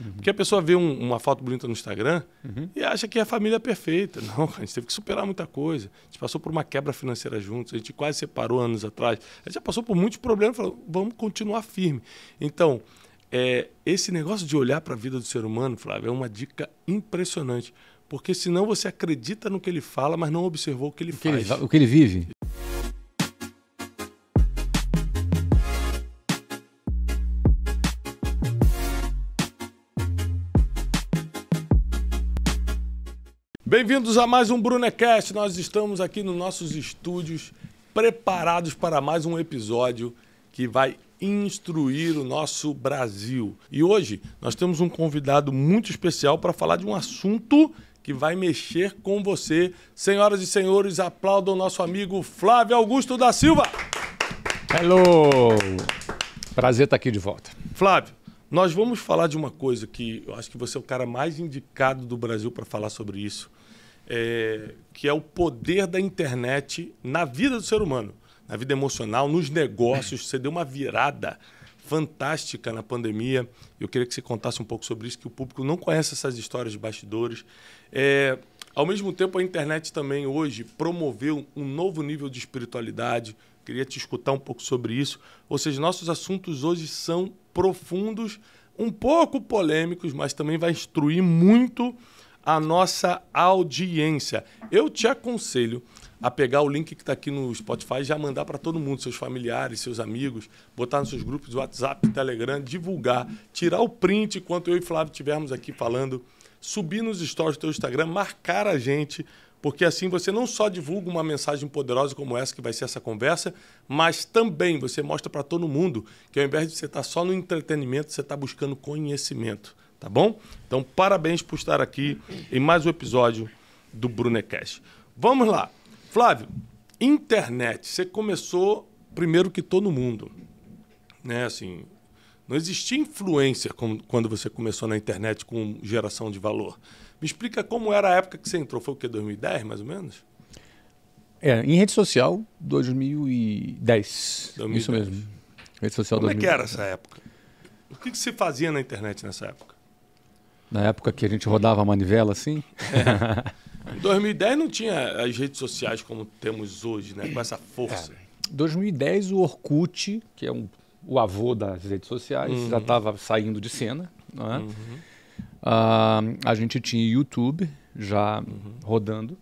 Uhum. Porque a pessoa vê um, uma foto bonita no Instagram uhum. e acha que é a família perfeita. Não, a gente teve que superar muita coisa. A gente passou por uma quebra financeira juntos, a gente quase separou anos atrás. A gente já passou por muitos problemas, falou, vamos continuar firme. Então, é, esse negócio de olhar para a vida do ser humano, Flávio, é uma dica impressionante. Porque senão você acredita no que ele fala, mas não observou o que ele o faz. Que ele, o que ele vive. Bem-vindos a mais um Brunecast. Nós estamos aqui nos nossos estúdios, preparados para mais um episódio que vai instruir o nosso Brasil. E hoje nós temos um convidado muito especial para falar de um assunto que vai mexer com você. Senhoras e senhores, aplaudam nosso amigo Flávio Augusto da Silva. Hello! Prazer estar aqui de volta. Flávio, nós vamos falar de uma coisa que eu acho que você é o cara mais indicado do Brasil para falar sobre isso, é, que é o poder da internet na vida do ser humano, na vida emocional, nos negócios. Você deu uma virada fantástica na pandemia. Eu queria que você contasse um pouco sobre isso, que o público não conhece essas histórias de bastidores. É, ao mesmo tempo, a internet também hoje promoveu um novo nível de espiritualidade. Queria te escutar um pouco sobre isso. Ou seja, nossos assuntos hoje são profundos, um pouco polêmicos, mas também vai instruir muito a nossa audiência. Eu te aconselho a pegar o link que está aqui no Spotify e já mandar para todo mundo, seus familiares, seus amigos, botar nos seus grupos de WhatsApp, Telegram, divulgar, tirar o print enquanto eu e Flávio estivermos aqui falando, subir nos stories do teu Instagram, marcar a gente, porque assim você não só divulga uma mensagem poderosa como essa que vai ser essa conversa, mas também você mostra para todo mundo que ao invés de você estar tá só no entretenimento, você está buscando conhecimento. Tá bom? Então, parabéns por estar aqui em mais um episódio do Brunecast. Vamos lá. Flávio, internet. Você começou primeiro que todo mundo. Né? Assim, não existia influência quando você começou na internet com geração de valor. Me explica como era a época que você entrou. Foi o que, 2010 mais ou menos? É, em rede social, 2010. 2010. Isso mesmo. Rede social Como 2010. é que era essa época? O que, que se fazia na internet nessa época? Na época que a gente rodava a manivela assim? É. Em 2010 não tinha as redes sociais como temos hoje, né? Com essa força. É. Em 2010 o Orkut, que é um, o avô das redes sociais, uhum. já estava saindo de cena. Não é? Uhum. Uh, a gente tinha YouTube já uhum. rodando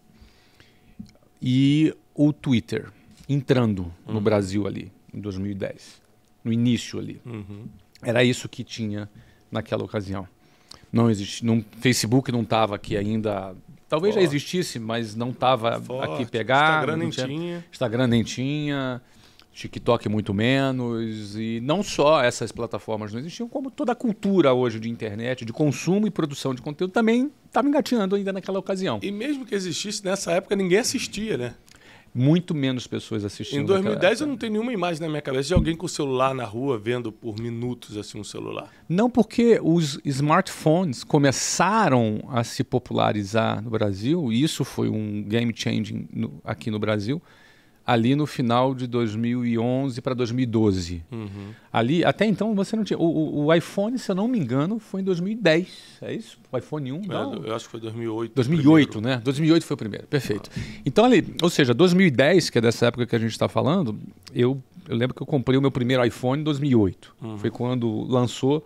e o Twitter entrando no uhum. Brasil ali em 2010, no início ali. Uhum. Era isso que tinha naquela ocasião. Não existe. No Facebook não estava aqui ainda. Talvez Forte. já existisse, mas não estava aqui pegar. Instagram nem tinha. Instagram nem tinha. TikTok muito menos. E não só essas plataformas não existiam, como toda a cultura hoje de internet, de consumo e produção de conteúdo também estava engatinhando ainda naquela ocasião. E mesmo que existisse, nessa época ninguém assistia, né? muito menos pessoas assistindo. Em 2010 eu não tenho nenhuma imagem na minha cabeça de alguém com o celular na rua vendo por minutos assim um celular. Não, porque os smartphones começaram a se popularizar no Brasil e isso foi um game changing no, aqui no Brasil ali no final de 2011 para 2012. Uhum. Ali, até então, você não tinha. O, o, iPhone, se eu não me engano, foi em 2010. É isso? O iPhone 1? É, não. Eu acho que foi 2008. 2008, né? 2008 foi o primeiro, perfeito. Ah. Então, ali, ou seja, 2010, que é dessa época que a gente está falando, eu, eu lembro que eu comprei o meu primeiro iPhone em 2008. Uhum. Foi quando lançou.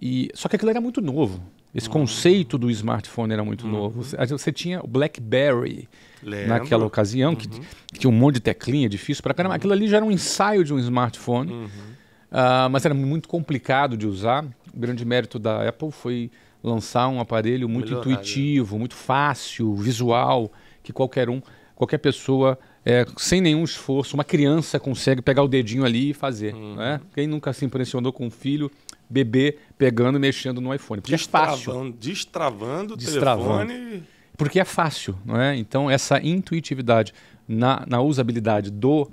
E, só que aquilo era muito novo. Esse conceito do smartphone era muito uhum. novo. Você tinha o BlackBerry Lembro. naquela ocasião, uhum. que, que, tinha um monte de teclinha difícil para caramba. Uhum. Aquilo ali já era um ensaio de um smartphone, uhum. uh, mas era muito complicado de usar. O grande mérito da Apple foi lançar um aparelho muito né? intuitivo, muito fácil, visual, que qualquer um, qualquer pessoa é, sem nenhum esforço, uma criança consegue pegar o dedinho ali e fazer. Uhum. Né? Quem nunca se impressionou com um filho bebê pegando, mexendo no iPhone. Porque destravando, é fácil. Destravando, destravando telefone. Porque é fácil, não é? Então, essa intuitividade na, na usabilidade do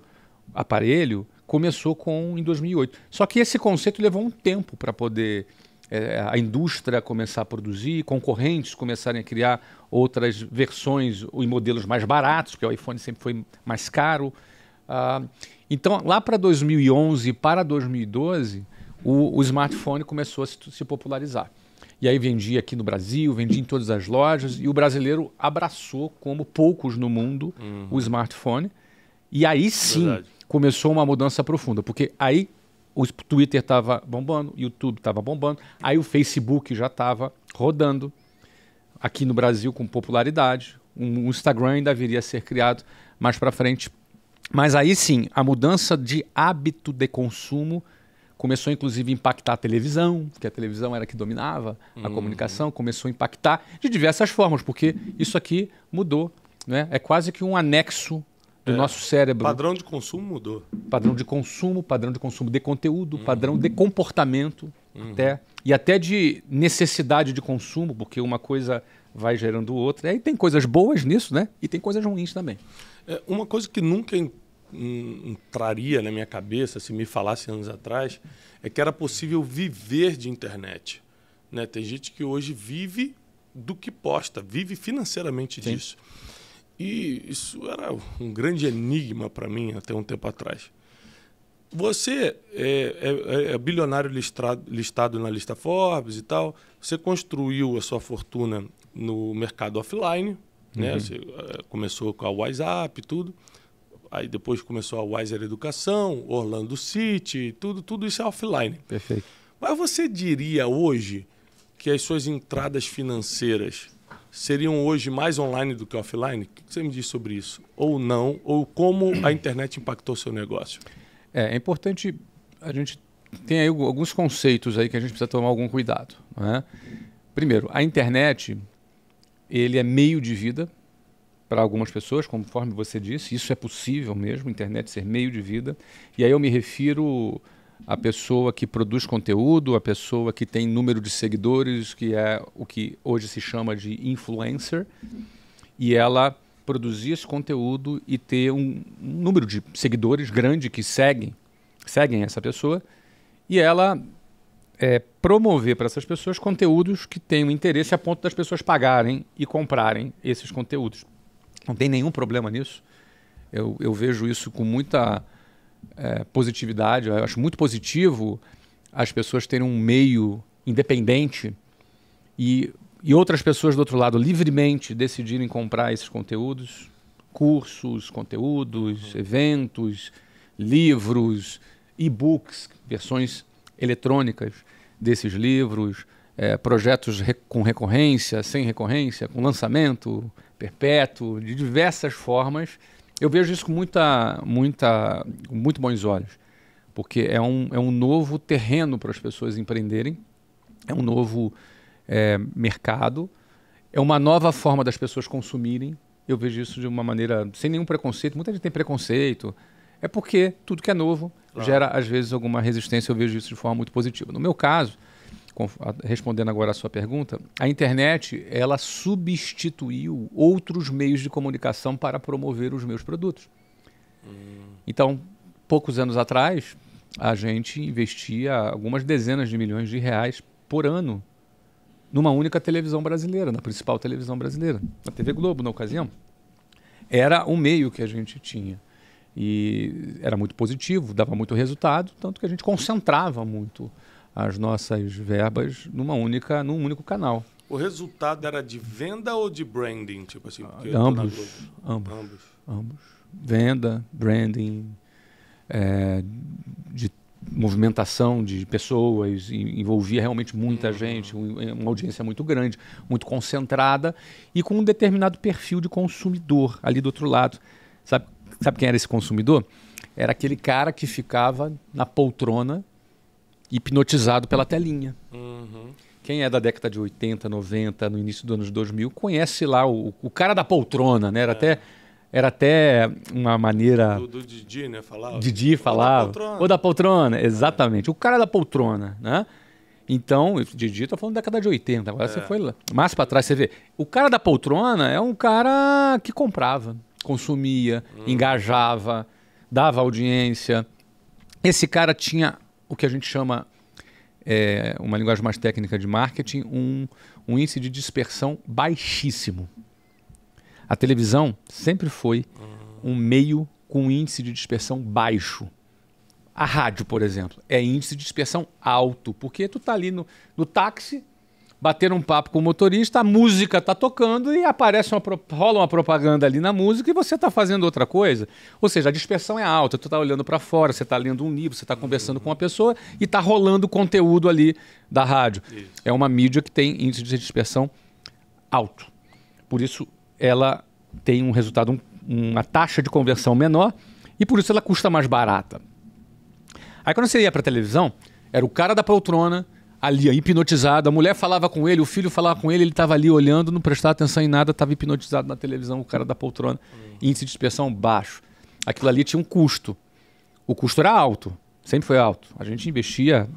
aparelho começou com em 2008. Só que esse conceito levou um tempo para poder é, a indústria começar a produzir, concorrentes começarem a criar outras versões e modelos mais baratos, porque o iPhone sempre foi mais caro. Ah, então, lá para 2011 para 2012, o, o smartphone começou a se, se popularizar. E aí vendia aqui no Brasil, vendia em todas as lojas, e o brasileiro abraçou, como poucos no mundo, uhum. o smartphone. E aí sim Verdade. começou uma mudança profunda, porque aí o Twitter estava bombando, o YouTube estava bombando, aí o Facebook já estava rodando aqui no Brasil com popularidade. O um Instagram ainda viria a ser criado mais para frente. Mas aí sim, a mudança de hábito de consumo Começou, inclusive, a impactar a televisão, que a televisão era que dominava a uhum. comunicação, começou a impactar de diversas formas, porque isso aqui mudou. Né? É quase que um anexo do é. nosso cérebro. Padrão de consumo mudou. Padrão de consumo, padrão de consumo de conteúdo, uhum. padrão de comportamento uhum. até e até de necessidade de consumo, porque uma coisa vai gerando outra. E aí tem coisas boas nisso, né? E tem coisas ruins também. É, uma coisa que nunca entraria na minha cabeça se me falasse anos atrás é que era possível viver de internet. Né? Tem gente que hoje vive do que posta, vive financeiramente Sim. disso. E isso era um grande enigma para mim até um tempo atrás. Você é, é, é bilionário listado, listado na lista Forbes e tal. Você construiu a sua fortuna no mercado offline, né? uhum. né? Você eh, começou com a WhatsApp e tudo aí depois começou a Wiser Educação, Orlando City, tudo, tudo isso é offline. Perfeito. Mas você diria hoje que as suas entradas financeiras seriam hoje mais online do que offline? O que você me diz sobre isso? Ou não? Ou como a internet impactou seu negócio? É, é importante a gente tem aí alguns conceitos aí que a gente precisa tomar algum cuidado. Né? Primeiro, a internet ele é meio de vida, para algumas pessoas, conforme você disse, isso é possível mesmo, internet ser meio de vida. E aí eu me refiro à pessoa que produz conteúdo, à pessoa que tem número de seguidores, que é o que hoje se chama de influencer, e ela produzir esse conteúdo e ter um, um número de seguidores grande que seguem, seguem essa pessoa, e ela é, promover para essas pessoas conteúdos que tenham interesse a ponto das pessoas pagarem e comprarem esses conteúdos. Não tem nenhum problema nisso. Eu, eu vejo isso com muita é, positividade. Eu acho muito positivo as pessoas terem um meio independente e, e outras pessoas do outro lado livremente decidirem comprar esses conteúdos, cursos, conteúdos, uhum. eventos, livros, e-books, versões eletrônicas desses livros, é, projetos rec com recorrência, sem recorrência, com lançamento, perpétuo, de diversas formas. Eu vejo isso com muita, muita, muito bons olhos, porque é um, é um novo terreno para as pessoas empreenderem, é um novo é, mercado, é uma nova forma das pessoas consumirem. Eu vejo isso de uma maneira sem nenhum preconceito. Muita gente tem preconceito. É porque tudo que é novo claro. gera, às vezes, alguma resistência. Eu vejo isso de forma muito positiva. No meu caso, respondendo agora a sua pergunta, a internet ela substituiu outros meios de comunicação para promover os meus produtos. Hum. Então, poucos anos atrás, a gente investia algumas dezenas de milhões de reais por ano numa única televisão brasileira, na principal televisão brasileira, na TV Globo, na ocasião. Era o meio que a gente tinha. E era muito positivo, dava muito resultado, tanto que a gente concentrava muito as nossas verbas numa única, num único canal. O resultado era de venda ou de branding, tipo assim? Ah, ambos, ambos, ambos, ambos, Venda, branding, é, de movimentação de pessoas, envolvia realmente muita uhum. gente, uma audiência muito grande, muito concentrada e com um determinado perfil de consumidor ali do outro lado. Sabe, sabe quem era esse consumidor? Era aquele cara que ficava na poltrona hipnotizado pela telinha. Uhum. Quem é da década de 80, 90, no início dos anos 2000, conhece lá o, o cara da poltrona, né? Era é. até era até uma maneira. Do, do Didi, né? Falava. Didi falava. Ou da poltrona. Ou da poltrona exatamente. É. O cara da poltrona, né? Então, Didi tá falando da década de 80, agora é. você foi lá. Mais para trás você vê. O cara da poltrona é um cara que comprava, consumia, hum. engajava, dava audiência. Esse cara tinha o que a gente chama, é, uma linguagem mais técnica de marketing, um, um índice de dispersão baixíssimo. A televisão sempre foi um meio com índice de dispersão baixo. A rádio, por exemplo, é índice de dispersão alto, porque tu tá ali no, no táxi, bater um papo com o motorista, a música está tocando e aparece uma, rola uma propaganda ali na música e você está fazendo outra coisa. Ou seja, a dispersão é alta, Você está olhando para fora, você está lendo um livro, você está conversando com uma pessoa e está rolando conteúdo ali da rádio. Isso. É uma mídia que tem índice de dispersão alto. Por isso, ela tem um resultado, um, uma taxa de conversão menor e por isso ela custa mais barata. Aí quando você ia para televisão, era o cara da poltrona ali, hipnotizado. A mulher falava com ele, o filho falava com ele, ele estava ali olhando, não prestava atenção em nada, estava hipnotizado na televisão, o cara da poltrona. Uhum. Índice de dispersão baixo. Aquilo ali tinha um custo. O custo era alto, sempre foi alto. A gente investia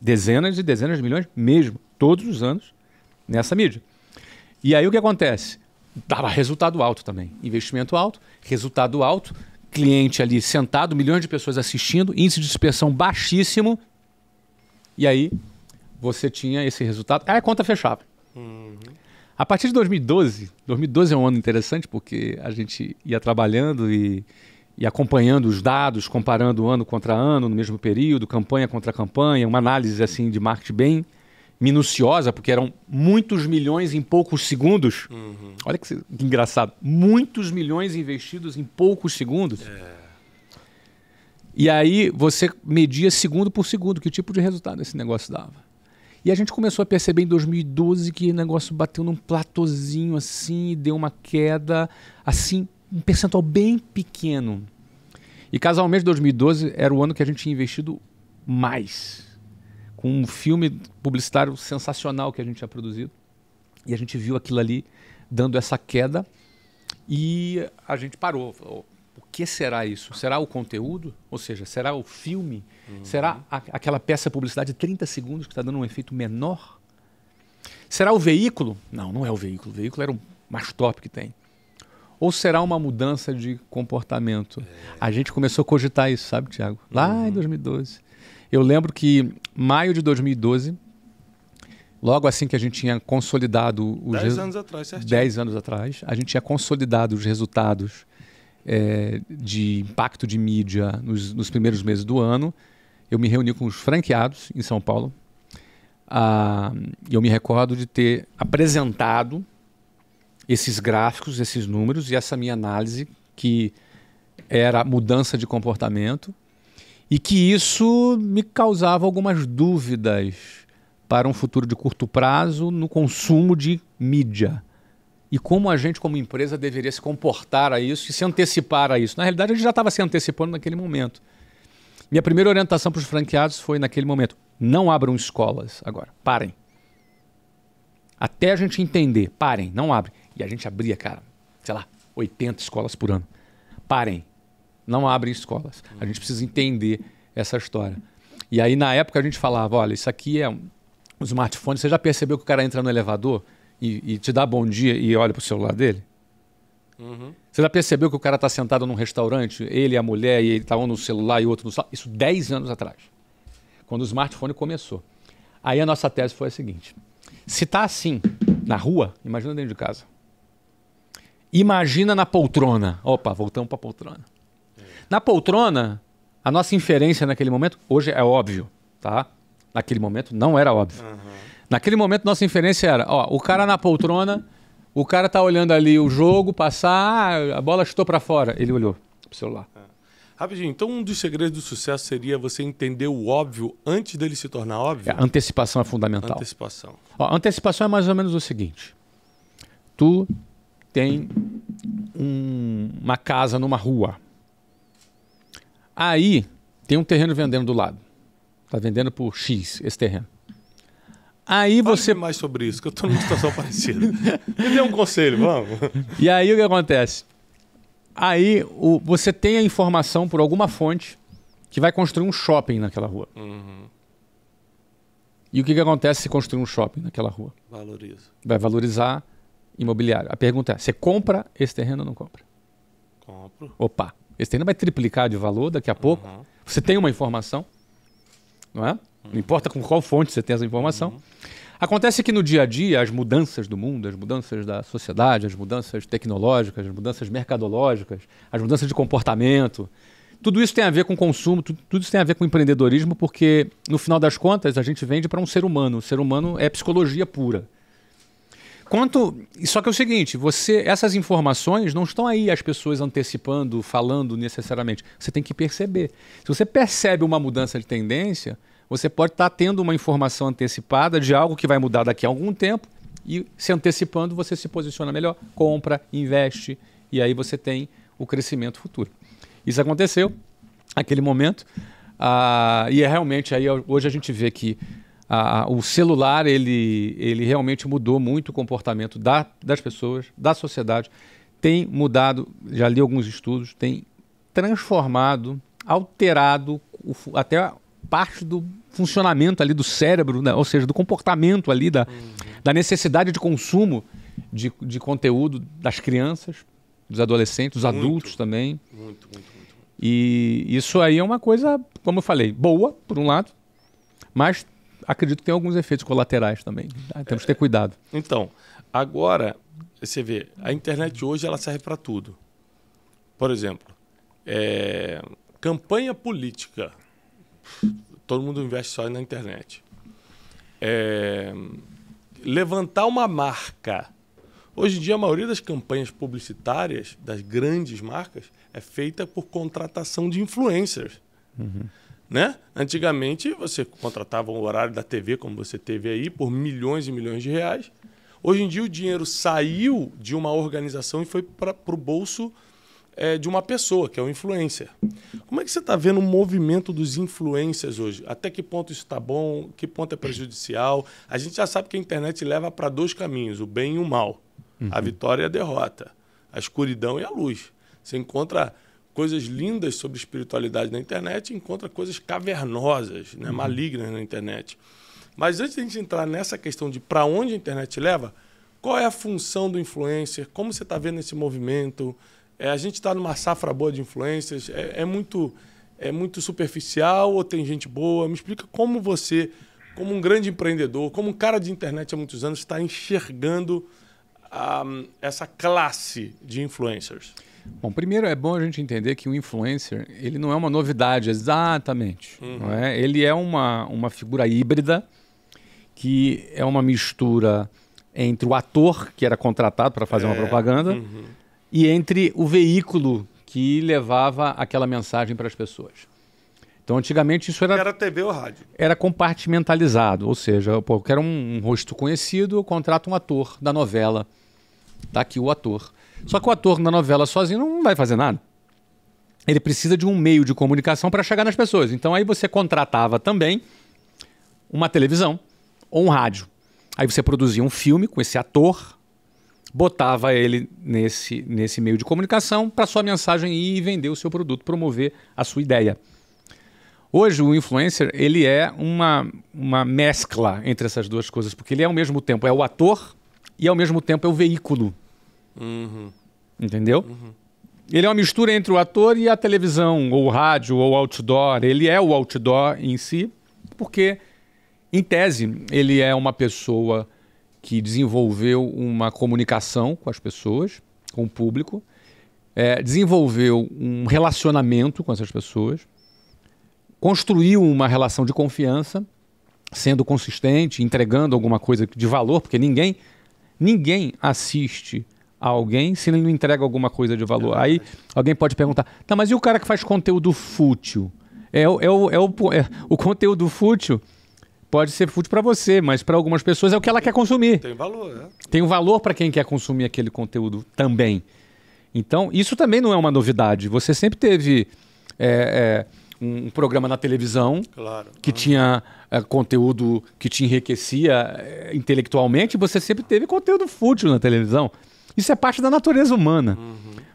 dezenas e dezenas de milhões, mesmo, todos os anos, nessa mídia. E aí o que acontece? Dava resultado alto também. Investimento alto, resultado alto, cliente ali sentado, milhões de pessoas assistindo, índice de dispersão baixíssimo. E aí você tinha esse resultado. Aí a conta fechava. Uhum. A partir de 2012, 2012 é um ano interessante porque a gente ia trabalhando e, e acompanhando os dados, comparando ano contra ano, no mesmo período, campanha contra campanha, uma análise assim de marketing bem minuciosa, porque eram muitos milhões em poucos segundos. Uhum. Olha que, que, engraçado. Muitos milhões investidos em poucos segundos. É. E aí você media segundo por segundo que tipo de resultado esse negócio dava. E a gente começou a perceber em 2012 que o negócio bateu num platozinho assim e deu uma queda, assim, um percentual bem pequeno. E casualmente 2012 era o ano que a gente tinha investido mais. Com um filme publicitário sensacional que a gente tinha produzido. E a gente viu aquilo ali dando essa queda e a gente parou. Falou, que será isso? Será o conteúdo? Ou seja, será o filme? Uhum. Será a, aquela peça publicidade de 30 segundos que está dando um efeito menor? Será o veículo? Não, não é o veículo. O veículo era o mais top que tem. Ou será uma mudança de comportamento? É. A gente começou a cogitar isso, sabe, Tiago? Lá uhum. em 2012. Eu lembro que maio de 2012, logo assim que a gente tinha consolidado os dez anos atrás, certinho. dez anos atrás, a gente tinha consolidado os resultados é, de impacto de mídia nos, nos, primeiros meses do ano. Eu me reuni com os franqueados em São Paulo. Ah, eu me recordo de ter apresentado esses gráficos, esses números e essa minha análise que era mudança de comportamento e que isso me causava algumas dúvidas para um futuro de curto prazo no consumo de mídia e como a gente, como empresa, deveria se comportar a isso e se antecipar a isso. Na realidade, a gente já estava se antecipando naquele momento. Minha primeira orientação para os franqueados foi naquele momento: não abram escolas agora, parem. Até a gente entender, parem, não abrem. E a gente abria, cara, sei lá, 80 escolas por ano. Parem, não abrem escolas. A gente precisa entender essa história. E aí, na época, a gente falava: olha, isso aqui é um smartphone. Você já percebeu que o cara entra no elevador? e, e te dá bom dia e olha para o celular dele? Uhum. Você já percebeu que o cara está sentado num restaurante, ele e a mulher, e ele está um no celular e outro no celular? Isso 10 anos atrás, quando o smartphone começou. Aí a nossa tese foi a seguinte: se está assim na rua, imagina dentro de casa. Imagina na poltrona. Opa, voltamos para a poltrona. É. Na poltrona, a nossa inferência naquele momento, hoje é óbvio, tá? Naquele momento não era óbvio. Uhum. Naquele momento, nossa inferência era: ó, o cara na poltrona, o cara tá olhando ali o jogo passar, ah, a bola chutou para fora. Ele olhou pro celular. É. Rapidinho, então um dos segredos do sucesso seria você entender o óbvio antes dele se tornar óbvio? É, antecipação é fundamental. Antecipação. Ó, antecipação é mais ou menos o seguinte: tu tem um, uma casa numa rua. Aí tem um terreno vendendo do lado. Tá vendendo por X esse terreno. Aí você. mais sobre isso, que eu estou numa situação parecida. Me dê um conselho, vamos. E aí o que acontece? Aí o, você tem a informação por alguma fonte que vai construir um shopping naquela rua. Uhum. E o que, que acontece se construir um shopping naquela rua? Valoriza. Vai valorizar imobiliário. A pergunta é: você compra esse terreno ou não compra? Compro. Opa, esse terreno vai triplicar de valor daqui a pouco. Uhum. Você tem uma informação, não é? não importa com qual fonte você tem essa informação. Uhum. Acontece que no dia a dia, as mudanças do mundo, as mudanças da sociedade, as mudanças tecnológicas, as mudanças mercadológicas, as mudanças de comportamento, tudo isso tem a ver com consumo, tudo, tudo isso tem a ver com empreendedorismo, porque no final das contas a gente vende para um ser humano. O ser humano é psicologia pura. Quanto, só que é o seguinte, você, essas informações não estão aí as pessoas antecipando, falando necessariamente. Você tem que perceber. Se você percebe uma mudança de tendência, você pode estar tá tendo uma informação antecipada de algo que vai mudar daqui a algum tempo e se antecipando você se posiciona melhor, compra, investe e aí você tem o crescimento futuro. Isso aconteceu naquele momento ah, e é realmente aí hoje a gente vê que ah, o celular ele, ele realmente mudou muito o comportamento da, das pessoas, da sociedade, tem mudado, já li alguns estudos, tem transformado, alterado o, até parte do funcionamento ali do cérebro, né? ou seja, do comportamento ali, da, da necessidade de consumo de, de conteúdo das crianças, dos adolescentes, dos muito, adultos também. Muito, muito, muito. E isso aí é uma coisa, como eu falei, boa, por um lado, mas acredito que tem alguns efeitos colaterais também. Ah, temos que ter é, é. cuidado. Então, agora, você vê, a internet hoje ela serve para tudo. Por exemplo, é, campanha política todo mundo investe só na internet. É, levantar uma marca. Hoje em dia, a maioria das campanhas publicitárias das grandes marcas é feita por contratação de influencers. Uhum. Né? Antigamente, você contratava um horário da TV, como você teve aí, por milhões e milhões de reais. Hoje em dia, o dinheiro saiu de uma organização e foi para o bolso é, de uma pessoa, que é o influencer. Como é que você está vendo o movimento dos influencers hoje? Até que ponto isso está bom? Que ponto é prejudicial? A gente já sabe que a internet leva para dois caminhos, o bem e o mal. Uhum. A vitória e a derrota. A escuridão e a luz. Você encontra coisas lindas sobre espiritualidade na internet e encontra coisas cavernosas, né, uhum. malignas na internet. Mas antes de a gente entrar nessa questão de para onde a internet leva, qual é a função do influencer? Como você está vendo esse movimento? É, a gente está numa safra boa de influências. É, é, muito é muito superficial ou tem gente boa? Me explica como você, como um grande empreendedor, como um cara de internet há muitos anos, está enxergando um, essa classe de influencers. Bom, primeiro é bom a gente entender que o influencer ele não é uma novidade exatamente. Uhum. Não é? Ele é uma, uma figura híbrida que é uma mistura entre o ator que era contratado para fazer é. uma propaganda uhum e entre o veículo que levava aquela mensagem para as pessoas. Então, antigamente isso era. Era TV ou rádio? Era compartimentalizado, ou seja, qualquer eu quero um, um rosto conhecido, eu contrato um ator da novela. Tá aqui o ator. Só que o ator na novela sozinho não vai fazer nada. Ele precisa de um meio de comunicação para chegar nas pessoas. Então, aí você contratava também uma televisão ou um rádio. Aí você produzia um filme com esse ator botava ele nesse, nesse meio de comunicação para sua mensagem ir e vender o seu produto, promover a sua ideia. Hoje o influencer ele é uma, uma mescla entre essas duas coisas, porque ele é ao mesmo tempo é o ator e ao mesmo tempo é o veículo. Uhum. Entendeu? Uhum. Ele é uma mistura entre o ator e a televisão, ou o rádio, ou o outdoor. Ele é o outdoor em si, porque, em tese, ele é uma pessoa que desenvolveu uma comunicação com as pessoas, com o público, é, desenvolveu um relacionamento com essas pessoas, construiu uma relação de confiança, sendo consistente, entregando alguma coisa de valor, porque ninguém ninguém assiste a alguém se ele não entrega alguma coisa de valor. Aí alguém pode perguntar: tá, mas e o cara que faz conteúdo fútil? É, é, o, é, o, é o conteúdo fútil pode ser fútil para você, mas para algumas pessoas é o que ela quer consumir. Tem valor, né? Tem um valor para quem quer consumir aquele conteúdo também. Então, isso também não é uma novidade. Você sempre teve é, é, um programa na televisão claro. que ah. tinha é, conteúdo que te enriquecia é, intelectualmente, você sempre teve conteúdo fútil na televisão. Isso é parte da natureza humana. Uhum.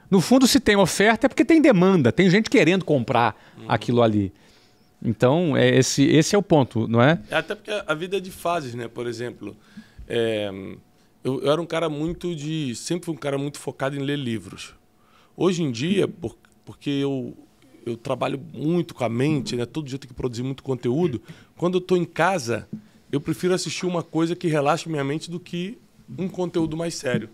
No fundo, se tem oferta é porque tem demanda, tem gente querendo comprar uhum. aquilo ali. Então, é esse, esse é o ponto, não é? Até porque a vida é de fases, né? Por exemplo, é, eu, eu, era um cara muito de. Sempre fui um cara muito focado em ler livros. Hoje em dia, por, porque eu, eu trabalho muito com a mente, né? Todo dia eu tenho que produzir muito conteúdo. Quando eu estou em casa, eu prefiro assistir uma coisa que relaxe minha mente do que um conteúdo mais sério.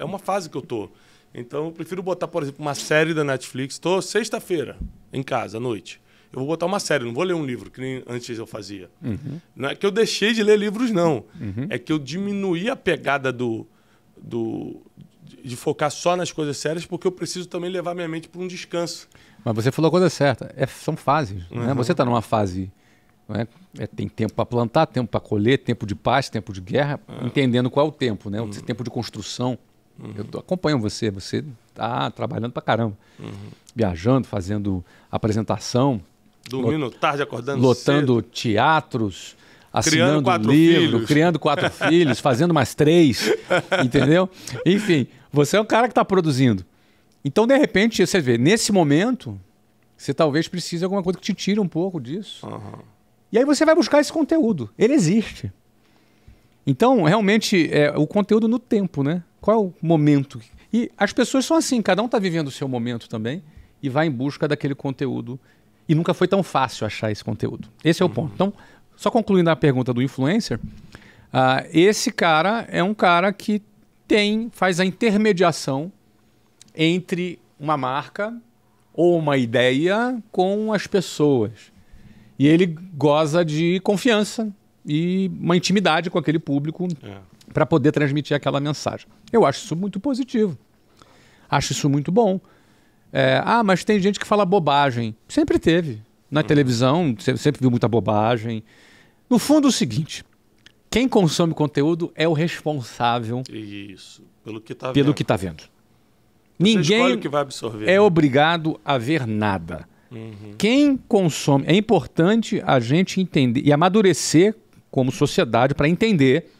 É uma fase que eu tô. Então, eu prefiro botar, por exemplo, uma série da Netflix. Estou sexta-feira em casa, à noite eu vou botar uma série, não vou ler um livro, que nem antes eu fazia. Uhum. Não é que eu deixei de ler livros, não. Uhum. É que eu diminuí a pegada do, do, de focar só nas coisas sérias, porque eu preciso também levar minha mente para um descanso. Mas você falou a coisa certa. É, são fases. Né? Uhum. Né? Você está numa fase. É? é, tem tempo para plantar, tempo para colher, tempo de paz, tempo de guerra, é. entendendo qual é o tempo, né? O uhum. tempo de construção. Uhum. Eu acompanho você, você está trabalhando para caramba. Uhum. Viajando, fazendo apresentação, Dormindo lot... tarde, acordando Lotando cedo. teatros, assinando criando livro, filhos. criando quatro filhos, fazendo mais três, entendeu? Enfim, você é um cara que está produzindo. Então, de repente, você vê, nesse momento, você talvez precise de alguma coisa que te tire um pouco disso. Uhum. E aí você vai buscar esse conteúdo. Ele existe. Então, realmente, é o conteúdo no tempo, né? Qual é o momento? E as pessoas são assim, cada um está vivendo o seu momento também e vai em busca daquele conteúdo e nunca foi tão fácil achar esse conteúdo. Esse é o uhum. ponto. Então, só concluindo a pergunta do influencer, uh, esse cara é um cara que tem, faz a intermediação entre uma marca ou uma ideia com as pessoas. E ele goza de confiança e uma intimidade com aquele público é. para poder transmitir aquela mensagem. Eu acho isso muito positivo. Acho isso muito bom. É, ah, mas tem gente que fala bobagem. Sempre teve. Na uhum. televisão, sempre viu muita bobagem. No fundo, é o seguinte: quem consome conteúdo é o responsável. Isso. Pelo que está vendo. Que tá vendo. Ninguém absorver, é né? obrigado a ver nada. Uhum. Quem consome. É importante a gente entender e amadurecer como sociedade para entender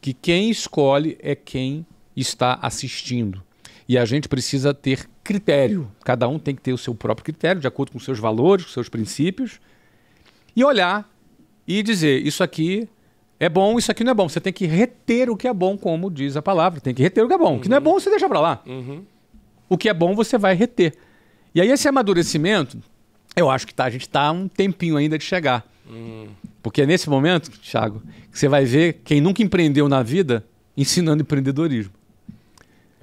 que quem escolhe é quem está assistindo. E a gente precisa ter critério. Cada um tem que ter o seu próprio critério, de acordo com seus valores, com seus princípios, e olhar e dizer: isso aqui é bom, isso aqui não é bom. Você tem que reter o que é bom, como diz a palavra. Tem que reter o que é bom. Uhum. O que não é uhum. bom, você deixa para lá. Uhum. O que é bom, você vai reter. E aí, esse amadurecimento, eu acho que tá, a gente está um tempinho ainda de chegar. Uhum. Porque é nesse momento, Thiago, que você vai ver quem nunca empreendeu na vida ensinando empreendedorismo.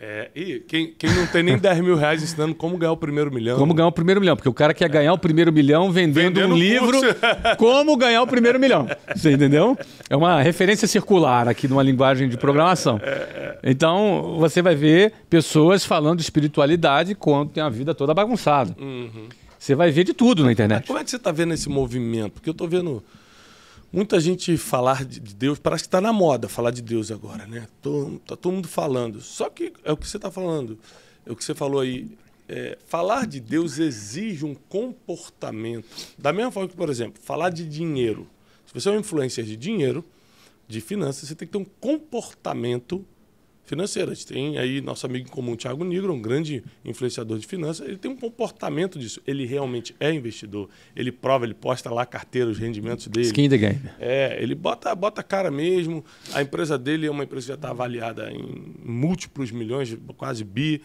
É, e quem, quem não tem nem 10 mil reais ensinando como ganhar o primeiro milhão. Como ganhar o primeiro milhão, porque o cara quer ganhar o primeiro milhão vendendo, vendendo um livro Como Ganhar o Primeiro Milhão. Você entendeu? É uma referência circular aqui numa linguagem de programação. É, é. Então, você vai ver pessoas falando de espiritualidade quando tem a vida toda bagunçada. Uhum. Você vai ver de tudo na internet. Mas como é que você está vendo esse movimento? Porque eu estou vendo Muita gente falar de Deus, parece que está na moda falar de Deus agora, né? Tô, tá todo mundo falando. Só que é o que você está falando, é o que você falou aí. É, falar de Deus exige um comportamento. Da mesma forma que, por exemplo, falar de dinheiro. Se você é um influencer de dinheiro, de finanças, você tem que ter um comportamento financeira. A gente tem aí nosso amigo em comum, Thiago Nigro, um grande influenciador de finanças. Ele tem um comportamento disso. Ele realmente é investidor. Ele prova, ele posta lá a carteira, os rendimentos dele. Skin the game. É, ele bota, bota cara mesmo. A empresa dele é uma empresa que já está avaliada em múltiplos milhões, quase bi.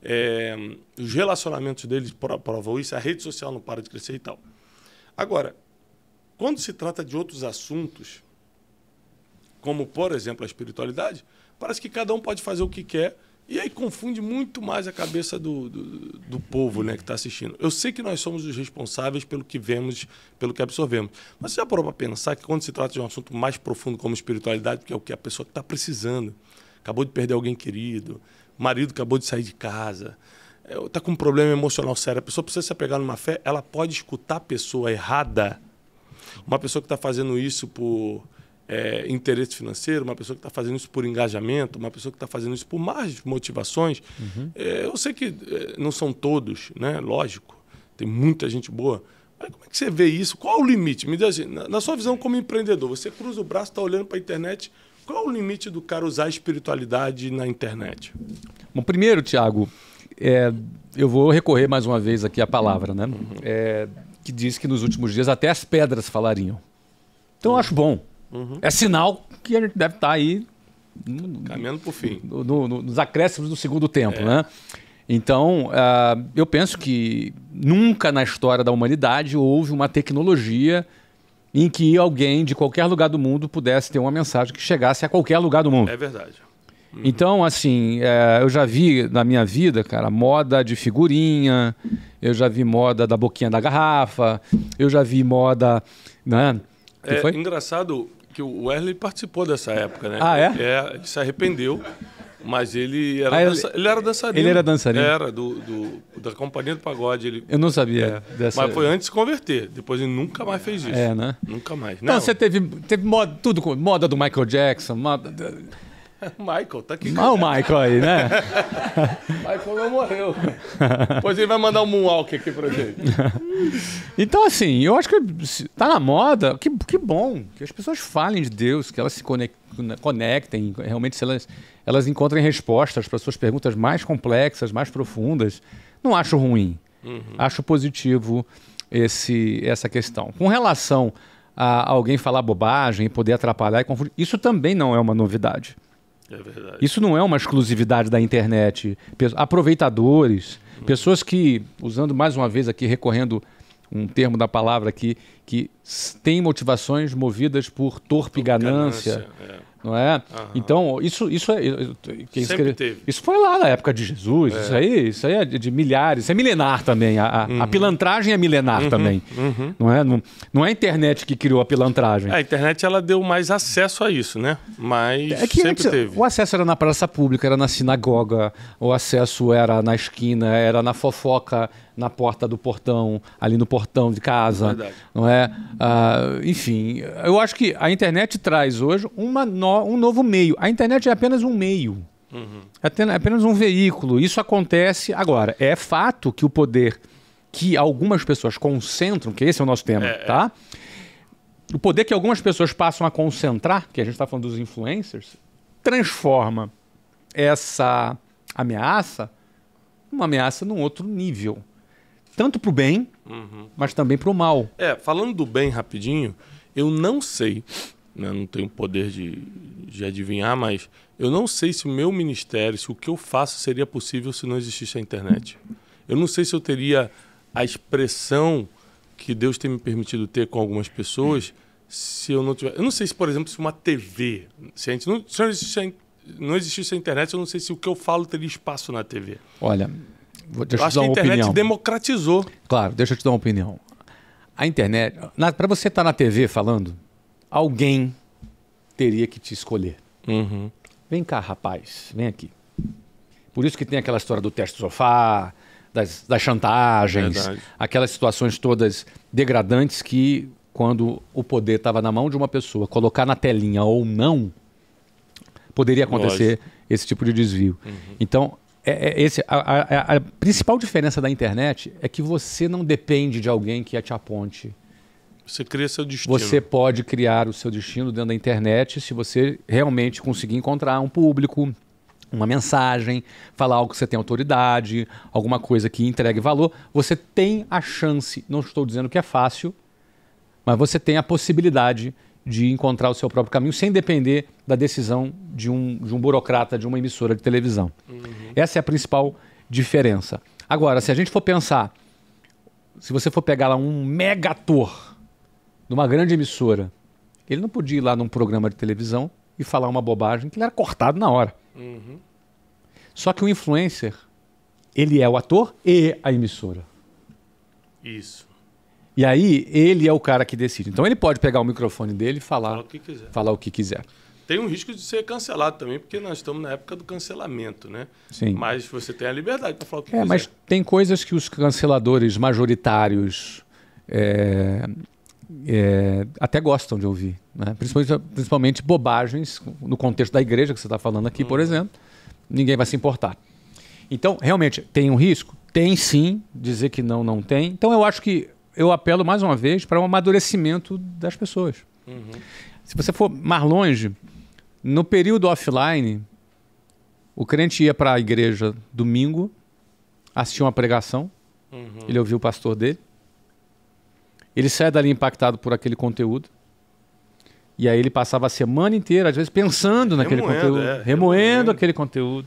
É, os relacionamentos dele provam isso. A rede social não para de crescer e tal. Agora, quando se trata de outros assuntos, como, por exemplo, a espiritualidade, parece que cada um pode fazer o que quer. E aí confunde muito mais a cabeça do, do, do povo né, que está assistindo. Eu sei que nós somos os responsáveis pelo que vemos, pelo que absorvemos. Mas você já parou para pensar que quando se trata de um assunto mais profundo como espiritualidade, que é o que a pessoa está precisando, acabou de perder alguém querido, marido acabou de sair de casa, está é, com um problema emocional sério, a pessoa precisa se apegar numa fé, ela pode escutar a pessoa errada. Uma pessoa que está fazendo isso por é, interesse financeiro, uma pessoa que está fazendo isso por engajamento, uma pessoa que está fazendo isso por mais motivações. Uhum. É, eu sei que é, não são todos, né? lógico, tem muita gente boa. Mas como é que você vê isso? Qual o limite? Me diz assim, na, na sua visão como empreendedor, você cruza o braço, está olhando para a internet, qual o limite do cara usar a espiritualidade na internet? Bom, primeiro, Tiago, é, eu vou recorrer mais uma vez aqui à palavra, né? Uhum. É, que diz que nos últimos dias até as pedras falariam. Então eu acho bom. Uhum. É sinal que a gente deve estar tá aí. Caminhando para o fim. No, no, no, nos acréscimos do segundo tempo, é. né? Então, uh, eu penso que nunca na história da humanidade houve uma tecnologia em que alguém de qualquer lugar do mundo pudesse ter uma mensagem que chegasse a qualquer lugar do mundo. É verdade. Uhum. Então, assim, é, eu já vi na minha vida, cara, moda de figurinha, eu já vi moda da boquinha da garrafa, eu já vi moda. Né? é foi? engraçado que o Wesley participou dessa época, né? Ah, é? é ele se arrependeu. Mas ele era, ah, ele... Dança... ele... era dançarino. Ele era dançarino. Era, do, do da Companhia do Pagode. Ele... Eu não sabia é. dessa... Mas foi antes de se converter. Depois ele nunca mais fez isso. É, né? Nunca mais. Então não. você teve, teve moda, tudo, moda do Michael Jackson, moda... Michael, tá aqui. Olha o Michael aí, né? Michael não morreu. Pois ele vai mandar um moonwalk aqui pra gente. então, assim, eu acho que tá na moda. Que, que bom que as pessoas falem de Deus, que elas se né, conectem. Realmente, se elas, elas encontrem respostas para suas perguntas mais complexas, mais profundas. Não acho ruim. Uhum. Acho positivo esse, essa questão. Com relação a alguém falar bobagem, poder atrapalhar e confundir, isso também não é uma novidade. É verdade. Isso não é uma exclusividade da internet. Aproveitadores, hum. pessoas que, usando mais uma vez aqui, recorrendo um termo da palavra aqui, que tem motivações movidas por torpe, ganância. ganância é não é? Uhum. Então, isso, isso é. Quem escreve, teve. Isso foi lá na época de Jesus, é. isso aí, isso aí é de, de, milhares, isso é milenar também. A, uhum. a pilantragem é milenar uhum. também. Uhum. Não, é, não, não, é a internet que criou a pilantragem. É, a internet ela deu mais acesso a isso, né? Mas é que, sempre teve. O acesso era na praça pública, era na sinagoga, o acesso era na esquina, era na fofoca, na porta do portão, ali no portão de casa, é Verdade. não é? Ah, enfim, eu acho que a internet traz hoje uma no, um novo meio. A internet é apenas um meio, uhum. É, é apenas um veículo. Isso acontece agora. É fato que o poder que algumas pessoas concentram, que esse é o nosso tema, é, é. tá? É. O poder que algumas pessoas passam a concentrar, que a gente está falando dos influencers, transforma essa ameaça numa ameaça num outro nível tanto para o bem, uhum. mas também para o mal. É, falando do bem rapidinho, eu não sei, né, não tenho poder de, de adivinhar, mas eu não sei se o meu ministério, se o que eu faço seria possível se não existisse a internet. Eu não sei se eu teria a expressão que Deus tem me permitido ter com algumas pessoas se eu não tiver. Eu não sei se, por exemplo, se uma TV. Se, a gente não, se não existisse a, não existisse a internet, eu não sei se o que eu falo teria espaço na TV. Olha, deixa eu, te dar uma opinião. Acho que a internet opinião. democratizou. Claro, deixa eu te dar uma opinião. A internet, para você estar tá na TV falando, alguém teria que te escolher. Uhum. Vem cá, rapaz, vem aqui. Por isso que tem aquela história do teste do sofá, das, das chantagens, Verdade. aquelas situações todas degradantes que, quando o poder estava na mão de uma pessoa, colocar na telinha ou não, poderia acontecer Lógico. esse tipo de desvio. Uhum. Então, é, é esse, a, a, a, principal diferença da internet é que você não depende de alguém que te aponte. Você cria seu destino. Você pode criar o seu destino dentro da internet se você realmente conseguir encontrar um público, uma mensagem, falar algo que você tem autoridade, alguma coisa que entregue valor. Você tem a chance, não estou dizendo que é fácil, mas você tem a possibilidade de encontrar o seu próprio caminho sem depender da decisão de um, de um burocrata de uma emissora de televisão. Uhum. Essa é a principal diferença. Agora, se a gente for pensar, se você for pegar lá um mega ator de uma grande emissora, ele não podia ir lá num programa de televisão e falar uma bobagem que ele era cortado na hora. Uhum. Só que o influencer, ele é o ator e a emissora. Isso. E aí ele é o cara que decide. Então ele pode pegar o microfone dele e falar, falar o que quiser. Falar o que quiser. Tem um risco de ser cancelado também, porque nós estamos na época do cancelamento, né? Sim. Mas você tem a liberdade para falar o que é, quiser. Mas tem coisas que os canceladores majoritários é, é, até gostam de ouvir, né? principalmente, principalmente bobagens no contexto da igreja que você está falando aqui, hum. por uhum. exemplo. Ninguém vai se importar. Então, realmente, tem um risco? Tem sim, dizer que não, não tem. Então, eu acho que eu apelo mais uma vez para o um amadurecimento das pessoas. Uhum. Se você for mais longe, no período offline, o crente ia para a igreja domingo, assistia uma pregação, uhum. ele ouvia o pastor dele, ele saia dali impactado por aquele conteúdo, e aí ele passava a semana inteira, às vezes, pensando naquele conteúdo, é, remoendo, remoendo, aquele conteúdo.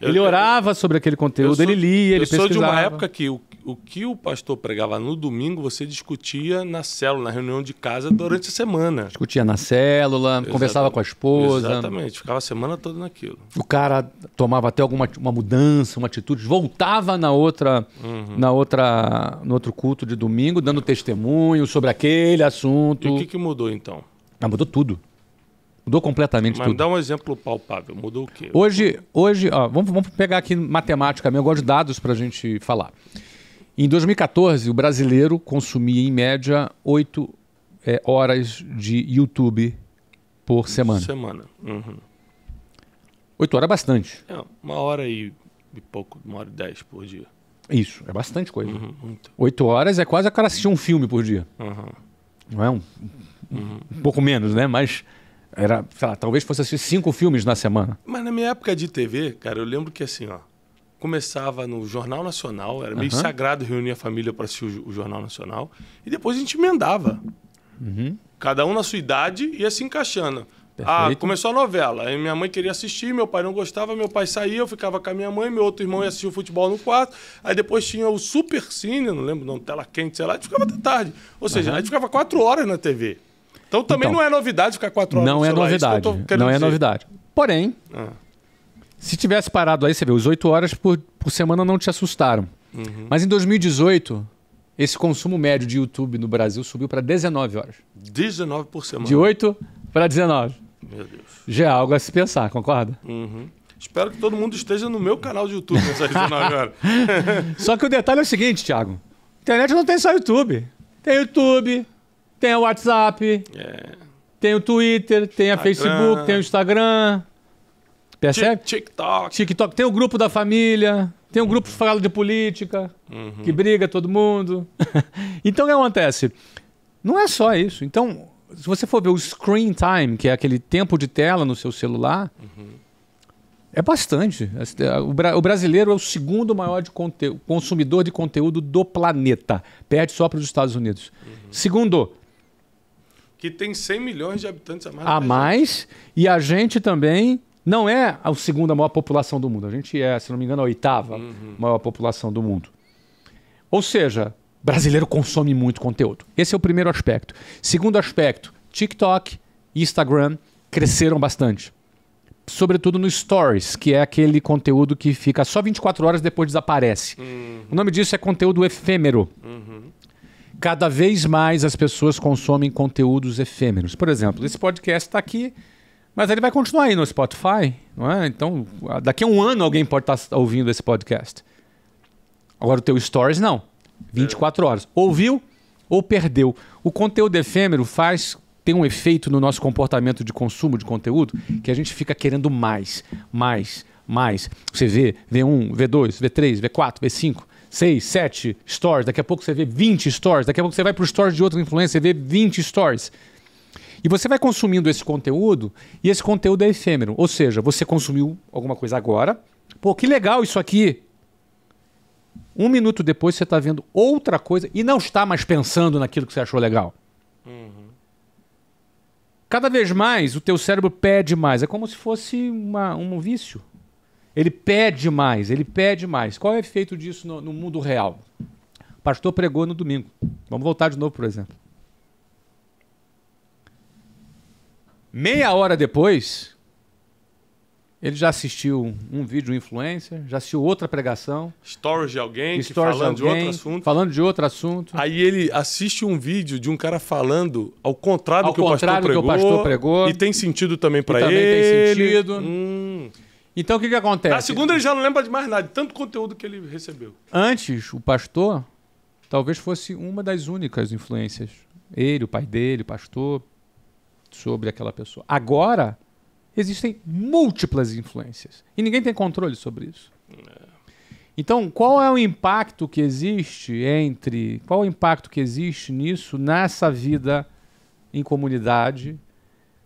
Ele eu, orava sobre aquele conteúdo, ele lia, ele eu pesquisava. Eu sou de uma época que o, o que o pastor pregava no domingo, você discutia na célula, na reunião de casa, durante a semana. Discutia na célula, Exatamente. conversava com a esposa. Exatamente, ficava a semana toda naquilo. O cara tomava até alguma uma mudança, uma atitude, voltava na outra, uhum. na outra, no outro culto de domingo, dando testemunho sobre aquele assunto. E o que, que mudou então? Ah, mudou tudo. Mudou completamente Mas tudo. dá um exemplo palpável. Mudou o quê? Hoje, hoje ó, vamos, vamos pegar aqui matemática mesmo. Eu gosto de dados para a gente falar. Em 2014, o brasileiro consumia, em média, 8 é, horas de YouTube por semana. Semana. Uhum. 8 horas é bastante. É, uma hora e, e pouco, uma hora e 10 por dia. Isso, é bastante coisa. Uhum, muito. 8 horas é quase a cara assistir um filme por dia. Uhum. Não é? Um, um pouco menos, né? Mas era, lá, talvez fosse assistir cinco filmes na semana. Mas na minha época de TV, cara, eu lembro que assim, ó. Começava no Jornal Nacional, era meio uhum. sagrado reunir a família para assistir o Jornal Nacional. E depois a gente emendava. Uhum. Cada um na sua idade ia se encaixando. Ah, Perfeito. Ah, começou a novela. Aí minha mãe queria assistir, meu pai não gostava, meu pai saía, eu ficava com a minha mãe, meu outro irmão ia assistir o futebol no quarto. Aí depois tinha o Super Cine, não lembro, não, tela quente, sei lá, a gente ficava até tarde. Ou seja, uhum. a gente ficava quatro horas na TV. Então também então, não é novidade ficar quatro horas Não é, é novidade. que não é dizer. é novidade. Porém, ah. se tivesse parado aí, você vê, os oito horas por, por semana não te assustaram. Uhum. Mas em 2018, esse consumo médio de YouTube no Brasil subiu para 19 horas. 19 por semana. De 8 para 19. Meu Deus. Já é algo a se pensar, concorda? Uhum. Espero que todo mundo esteja no meu canal de YouTube nessa 19 horas. só que o detalhe é o seguinte, Thiago. Internet não tem só YouTube. Tem YouTube, tem o WhatsApp, é. tem o Twitter, tem a Facebook, tem o Instagram. Percebe? TikTok. TikTok. Tem o grupo da família, tem um grupo que fala de política, uhum. que briga todo mundo. então o que acontece? Não é só isso. Então, se você for ver o screen time, que é aquele tempo de tela no seu celular, uhum. é bastante. O, brasileiro é o segundo maior de consumidor de conteúdo do planeta. Perde só para os Estados Unidos. Uhum. Segundo, que tem 100 milhões de habitantes a mais. A mais, e a gente também não é a segunda maior população do mundo. A gente é, se não me engano, a oitava uhum. maior população do mundo. Ou seja, brasileiro consome muito conteúdo. Esse é o primeiro aspecto. Segundo aspecto, TikTok e Instagram cresceram bastante. Sobretudo no Stories, que é aquele conteúdo que fica só 24 horas depois desaparece. Uhum. O nome disso é conteúdo efêmero. Uhum cada vez mais as pessoas consomem conteúdos efêmeros. Por exemplo, esse podcast está aqui, mas ele vai continuar aí no Spotify, não é? Então, daqui a um ano alguém pode estar tá ouvindo esse podcast. Agora, o teu Stories, não. 24 horas. Ouviu ou perdeu. O conteúdo efêmero faz tem um efeito no nosso comportamento de consumo de conteúdo que a gente fica querendo mais, mais, mais. Você vê, vê um, vê dois, vê três, vê quatro, vê cinco. 6, 7 stores, daqui a pouco você vê 20 stores, daqui a pouco você vai para o store de outra influência e vê 20 stores. E você vai consumindo esse conteúdo e esse conteúdo é efêmero. Ou seja, você consumiu alguma coisa agora. Pô, que legal isso aqui. Um minuto depois você está vendo outra coisa e não está mais pensando naquilo que você achou legal. Uhum. Cada vez mais o teu cérebro pede mais. É como se fosse uma, um vício. Ele pede mais, ele pede mais. Qual é o efeito disso no, no mundo real? O pastor pregou no domingo. Vamos voltar de novo, por exemplo. Meia hora depois, ele já assistiu um vídeo influencer, já assistiu outra pregação. Stories de alguém, stories falando de, alguém, de, outro assunto. Falando de outro assunto. Aí ele assiste um vídeo de um cara falando ao contrário, ao do, que contrário pregou, do que o pastor pregou. E tem sentido também para ele. Também tem sentido. Hum. Então o que, que acontece? Na segunda ele já não lembra de mais nada, de tanto conteúdo que ele recebeu. Antes, o pastor talvez fosse uma das únicas influências. Ele, o pai dele, o pastor, sobre aquela pessoa. Agora, existem múltiplas influências. E ninguém tem controle sobre isso. É. Então, qual é o impacto que existe entre. Qual é o impacto que existe nisso, nessa vida em comunidade?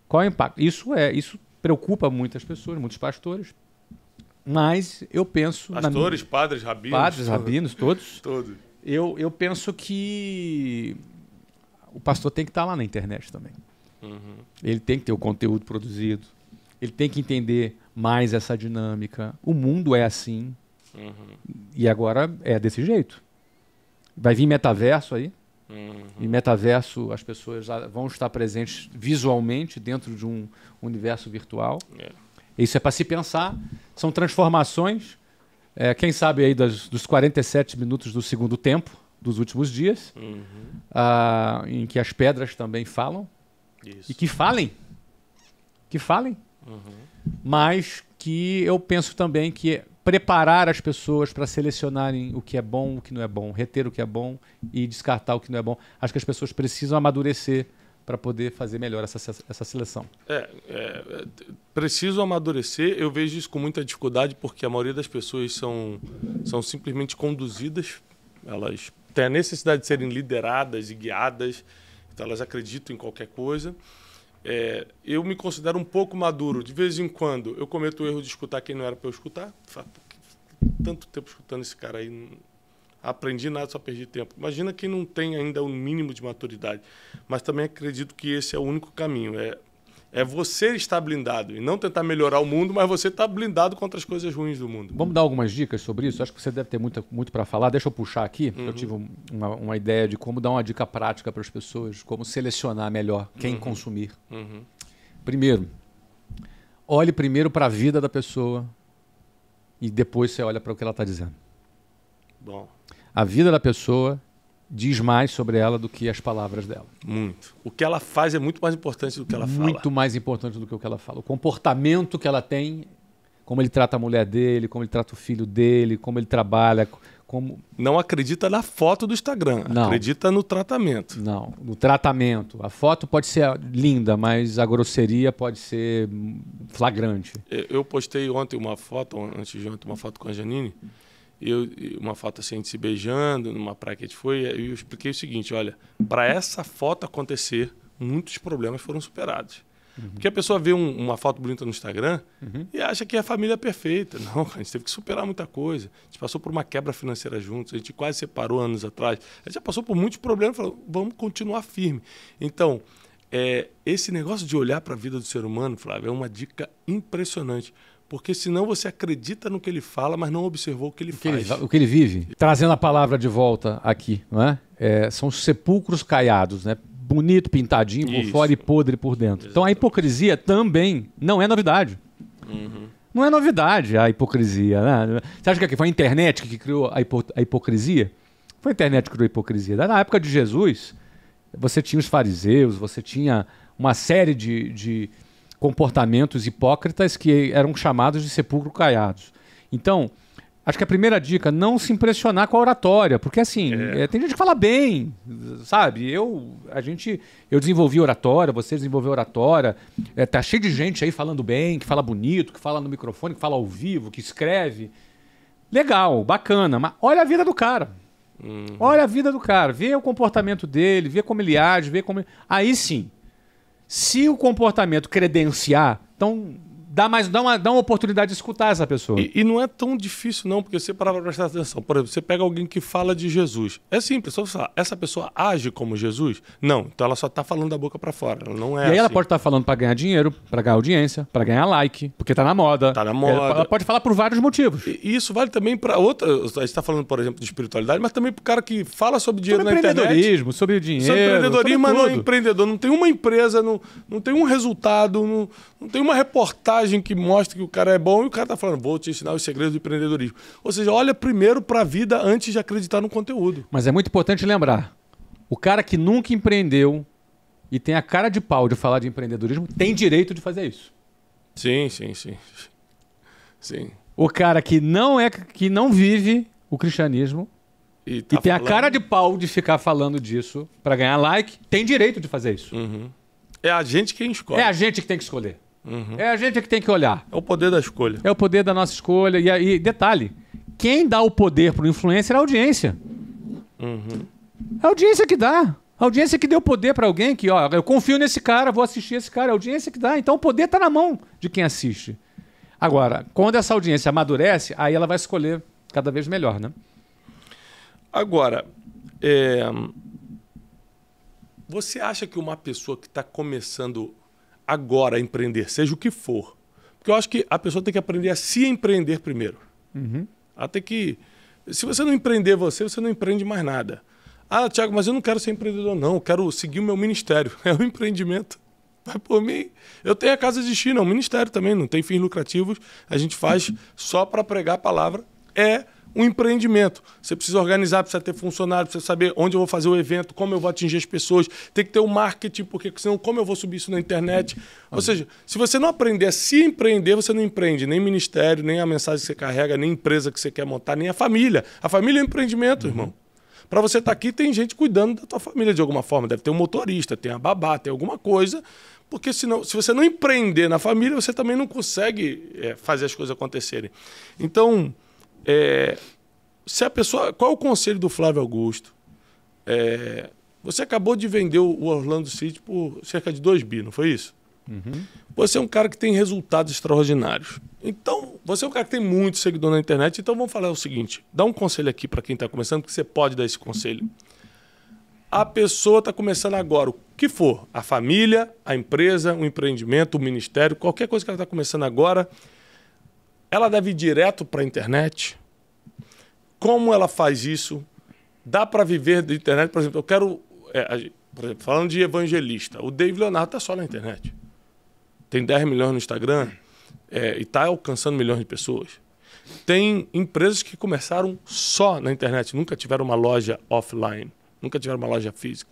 Qual é o impacto? Isso é. Isso preocupa muitas pessoas, muitos pastores. Mas eu penso. Pastores, minha... padres, rabinos. Padres, rabinos, todos. todos. Eu, eu penso que o pastor tem que estar lá na internet também. Uhum. Ele tem que ter o conteúdo produzido. Ele tem que entender mais essa dinâmica. O mundo é assim. Uhum. E agora é desse jeito. Vai vir metaverso aí. Uhum. Em metaverso, as pessoas vão estar presentes visualmente dentro de um universo virtual. É. Isso é para se pensar. São transformações, é, quem sabe aí das, dos 47 minutos do segundo tempo dos últimos dias, uhum. uh, em que as pedras também falam. Isso. E que falem. Que falem. Uhum. Mas que eu penso também que preparar as pessoas para selecionarem o que é bom, o que não é bom, reter o que é bom e descartar o que não é bom. Acho que as pessoas precisam amadurecer para poder fazer melhor essa, essa seleção. É, é, preciso amadurecer. Eu vejo isso com muita dificuldade porque a maioria das pessoas são, são simplesmente conduzidas. Elas têm a necessidade de serem lideradas e guiadas. Então elas acreditam em qualquer coisa. É, eu me considero um pouco maduro. De vez em quando eu cometo o erro de escutar quem não era para eu escutar. Tanto tempo escutando esse cara aí, aprendi nada, só perdi tempo. Imagina quem não tem ainda o um mínimo de maturidade. Mas também acredito que esse é o único caminho. É é você estar blindado e não tentar melhorar o mundo, mas você está blindado contra as coisas ruins do mundo. Vamos dar algumas dicas sobre isso? Acho que você deve ter muito, muito para falar. Deixa eu puxar aqui. Uhum. Eu tive uma, uma, ideia de como dar uma dica prática para as pessoas, como selecionar melhor quem uhum. consumir. Uhum. Primeiro, olhe primeiro para a vida da pessoa e depois você olha para o que ela está dizendo. Bom. A vida da pessoa diz mais sobre ela do que as palavras dela. Muito. O que ela faz é muito mais importante do que ela muito fala. Muito mais importante do que o que ela fala. O comportamento que ela tem, como ele trata a mulher dele, como ele trata o filho dele, como ele trabalha, como não acredita na foto do Instagram, não. acredita no tratamento. Não, no tratamento. A foto pode ser linda, mas a grosseria pode ser flagrante. Eu postei ontem uma foto, antes de ontem, uma foto com a Janine eu, uma foto assim, a gente se beijando numa praia que a gente foi, e eu expliquei o seguinte: olha, para essa foto acontecer, muitos problemas foram superados. Uhum. Porque a pessoa vê um, uma foto bonita no Instagram uhum. e acha que é a família perfeita. Não, a gente teve que superar muita coisa. A gente passou por uma quebra financeira juntos, a gente quase separou anos atrás. A gente já passou por muitos problemas e falou, vamos continuar firme. Então, é, esse negócio de olhar para a vida do ser humano, Flávio, é uma dica impressionante. Porque senão você acredita no que ele fala, mas não observou o que ele o faz. ele, o que ele vive. Trazendo a palavra de volta aqui, não é? é são sepulcros caiados, né? Bonito, pintadinho por fora e podre por dentro. Exatamente. Então a hipocrisia também não é novidade. Uhum. Não é novidade a hipocrisia. Né? Você acha que foi a internet que criou a, hipo a hipocrisia? Foi a internet que criou a hipocrisia. Na época de Jesus, você tinha os fariseus, você tinha uma série de, de comportamentos hipócritas que eram chamados de sepulcro caiados. Então, acho que a primeira dica, não se impressionar com a oratória, porque assim, é. É, tem gente que fala bem, sabe? Eu, a gente, eu desenvolvi oratória, você desenvolveu oratória, é, tá cheio de gente aí falando bem, que fala bonito, que fala no microfone, que fala ao vivo, que escreve. Legal, bacana, mas olha a vida do cara. Uhum. Olha a vida do cara, vê o comportamento dele, vê como ele age, vê como. Aí sim, se o comportamento credenciar, então dá mais dá uma, dá uma oportunidade de escutar essa pessoa. E, e não é tão difícil, não, porque você parar para prestar atenção. Por exemplo, você pega alguém que fala de Jesus. É simples, só você fala, essa pessoa age como Jesus? Não, então ela só está falando da boca para fora. Ela não é. E aí assim. ela pode estar tá falando para ganhar dinheiro, para ganhar audiência, para ganhar like, porque está na moda. Está na moda. Ela, ela, pode falar por vários motivos. E, e isso vale também para outra. A gente está falando, por exemplo, de espiritualidade, mas também para o cara que fala sobre dinheiro sobre na empreendedorismo, internet. Sobre dinheiro, sobre empreendedorismo, sobre mas não é empreendedor. Não tem uma empresa, não, não tem um resultado, não, não tem uma reportagem imagem que mostra que o cara é bom e o cara tá falando, vou te ensinar os segredos do empreendedorismo. Ou seja, olha primeiro para a vida antes de acreditar no conteúdo. Mas é muito importante lembrar: o cara que nunca empreendeu e tem a cara de pau de falar de empreendedorismo tem direito de fazer isso. Sim, sim, sim. Sim. O cara que não é que não vive o cristianismo e, tá e tem falando... a cara de pau de ficar falando disso para ganhar like, tem direito de fazer isso. Uhum. É a gente quem escolhe. É a gente que tem que escolher. Uhum. É a gente que tem que olhar. É o poder da escolha. É o poder da nossa escolha. E, aí, detalhe: quem dá o poder para o influencer é a audiência. Uhum. É a audiência que dá. A audiência que deu poder para alguém que, ó, eu confio nesse cara, vou assistir esse cara. É a audiência que dá. Então o poder está na mão de quem assiste. Agora, quando essa audiência amadurece, aí ela vai escolher cada vez melhor, né? Agora, é... você acha que uma pessoa que está começando agora a empreender, seja o que for. Porque eu acho que a pessoa tem que aprender a se empreender primeiro. Uhum. que. Se você não empreender você, você não empreende mais nada. Ah, Tiago, mas eu não quero ser empreendedor, não. Eu quero seguir o meu ministério. É um empreendimento. Mas por mim, eu tenho a casa de China, é um ministério também, não tem fins lucrativos. A gente faz uhum. só para pregar a palavra. É um empreendimento. Você precisa organizar, precisa ter funcionário, precisa saber onde eu vou fazer o evento, como eu vou atingir as pessoas. Tem que ter o um marketing, porque senão como eu vou subir isso na internet? Ou uhum. seja, se você não aprender a se empreender, você não empreende nem ministério, nem a mensagem que você carrega, nem empresa que você quer montar, nem a família. A família é um empreendimento, uhum. irmão. Para você estar tá aqui, tem gente cuidando da tua família de alguma forma. Deve ter um motorista, tem a babá, tem alguma coisa. Porque senão, se você não empreender na família, você também não consegue é, fazer as coisas acontecerem. Então, é, se a pessoa, qual é o conselho do Flávio Augusto? É, você acabou de vender o Orlando City por cerca de 2 bi, não foi isso? Uhum. Você é um cara que tem resultados extraordinários. Então, você é um cara que tem muito seguidor na internet. Então, vamos falar o seguinte: dá um conselho aqui para quem está começando, porque você pode dar esse conselho. A pessoa está começando agora, o que for, a família, a empresa, o empreendimento, o ministério, qualquer coisa que ela está começando agora ela deve ir direto para a internet? Como ela faz isso? Dá para viver da internet? Por exemplo, eu quero. É, exemplo, falando de evangelista, o David Leonardo está só na internet. Tem 10 milhões no Instagram é, e está alcançando milhões de pessoas. Tem empresas que começaram só na internet, nunca tiveram uma loja offline, nunca tiveram uma loja física.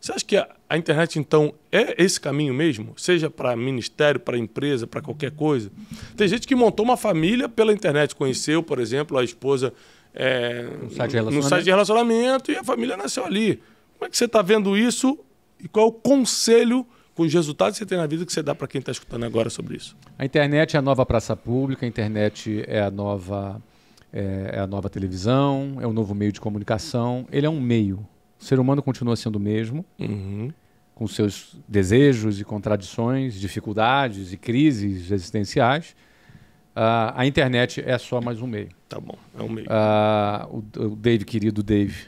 Você acha que a, a internet, então, é esse caminho mesmo? Seja para ministério, para empresa, para qualquer coisa? Tem gente que montou uma família pela internet, conheceu, por exemplo, a esposa é, no, site no site de relacionamento e a família nasceu ali. Como é que você está vendo isso e qual é o conselho com os resultados que você tem na vida que você dá para quem está escutando agora sobre isso? A internet é a nova praça pública, a internet é a nova é, é a nova televisão, é o novo meio de comunicação. Ele é um meio, o ser humano continua sendo o mesmo, uhum. com seus desejos e contradições, dificuldades e crises existenciais. Uh, a internet é só mais um meio. Tá bom, é um meio. Uh, o, o Dave, querido Dave,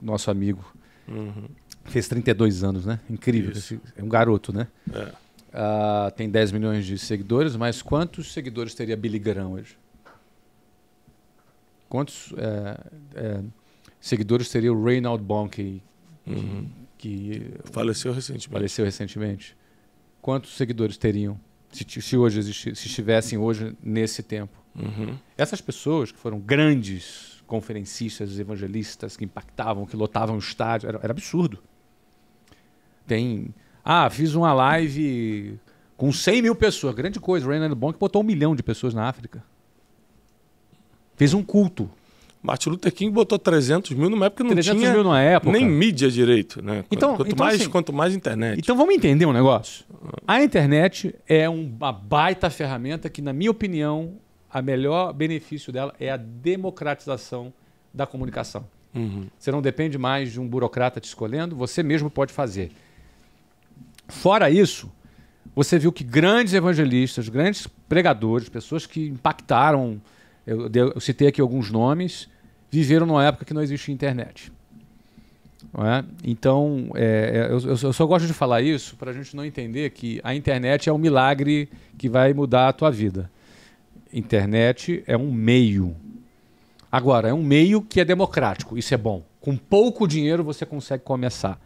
nosso amigo, uhum. fez 32 anos, né? Incrível. Esse, é um garoto, né? É. Uh, tem 10 milhões de seguidores, mas quantos seguidores teria Billy Graham hoje? Quantos. É, é, seguidores seria o Reynald Bonk, que, uhum. que faleceu recentemente. Faleceu recentemente. Quantos seguidores teriam se, se hoje se estivessem hoje nesse tempo? Uhum. Essas pessoas que foram grandes conferencistas, evangelistas, que impactavam, que lotavam o estádio, era, era absurdo. Tem, ah, fiz uma live com 100 mil pessoas, grande coisa. Reynald Bonk botou um milhão de pessoas na África. Fez um culto Martin Luther King botou 300 mil numa época que não 300 tinha mil numa época. nem mídia direito. Né? Então, quanto, então, mais, assim, quanto mais internet. Então vamos entender um negócio. A internet é uma baita ferramenta que, na minha opinião, a melhor benefício dela é a democratização da comunicação. Uhum. Você não depende mais de um burocrata te escolhendo, você mesmo pode fazer. Fora isso, você viu que grandes evangelistas, grandes pregadores, pessoas que impactaram, eu, eu citei aqui alguns nomes, viveram numa época que não existia internet. é? Então, é, é eu, eu, só gosto de falar isso para a gente não entender que a internet é um milagre que vai mudar a tua vida. Internet é um meio. Agora, é um meio que é democrático, isso é bom. Com pouco dinheiro você consegue começar.